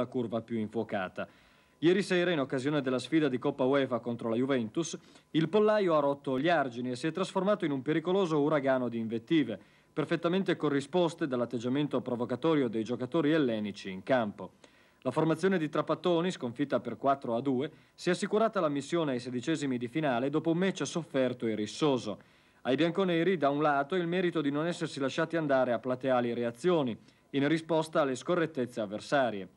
la curva più infuocata. Ieri sera, in occasione della sfida di Coppa UEFA contro la Juventus, il pollaio ha rotto gli argini e si è trasformato in un pericoloso uragano di invettive, perfettamente corrisposte dall'atteggiamento provocatorio dei giocatori ellenici in campo. La formazione di Trapattoni, sconfitta per 4 a 2, si è assicurata la missione ai sedicesimi di finale dopo un match sofferto e rissoso. Ai bianconeri, da un lato, il merito di non essersi lasciati andare a plateali reazioni, in risposta alle scorrettezze avversarie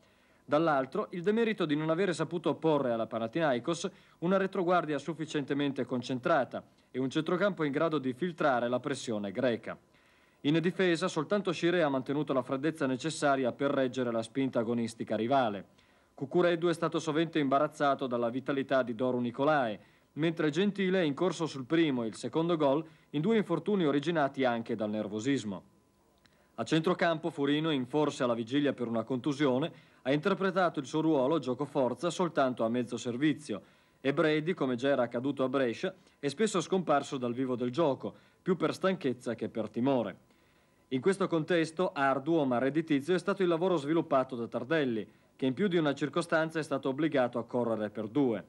dall'altro il demerito di non avere saputo opporre alla Panathinaikos una retroguardia sufficientemente concentrata e un centrocampo in grado di filtrare la pressione greca. In difesa soltanto Scire ha mantenuto la freddezza necessaria per reggere la spinta agonistica rivale. Cucureddu è stato sovente imbarazzato dalla vitalità di Doru Nicolae, mentre Gentile è in corso sul primo e il secondo gol in due infortuni originati anche dal nervosismo. A centrocampo Furino, in forse alla vigilia per una contusione, ha interpretato il suo ruolo giocoforza soltanto a mezzo servizio e Brady, come già era accaduto a Brescia, è spesso scomparso dal vivo del gioco, più per stanchezza che per timore. In questo contesto, arduo ma redditizio è stato il lavoro sviluppato da Tardelli, che in più di una circostanza è stato obbligato a correre per due.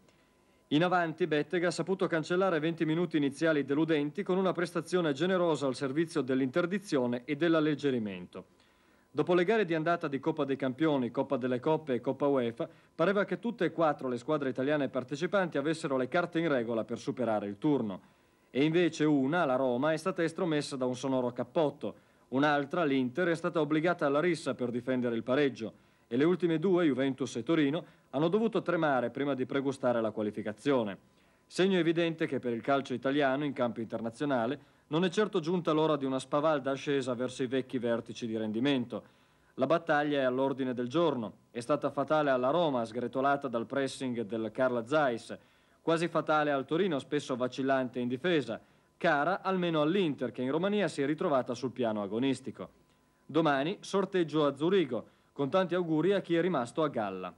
In avanti Bettega ha saputo cancellare 20 minuti iniziali deludenti con una prestazione generosa al servizio dell'interdizione e dell'alleggerimento. Dopo le gare di andata di Coppa dei Campioni, Coppa delle Coppe e Coppa UEFA, pareva che tutte e quattro le squadre italiane partecipanti avessero le carte in regola per superare il turno. E invece una, la Roma, è stata estromessa da un sonoro cappotto, un'altra, l'Inter, è stata obbligata alla rissa per difendere il pareggio e le ultime due, Juventus e Torino, hanno dovuto tremare prima di pregustare la qualificazione. Segno evidente che per il calcio italiano in campo internazionale non è certo giunta l'ora di una spavalda ascesa verso i vecchi vertici di rendimento. La battaglia è all'ordine del giorno, è stata fatale alla Roma, sgretolata dal pressing del Carla Zeiss, quasi fatale al Torino, spesso vacillante in difesa, cara almeno all'Inter che in Romania si è ritrovata sul piano agonistico. Domani sorteggio a Zurigo, con tanti auguri a chi è rimasto a galla.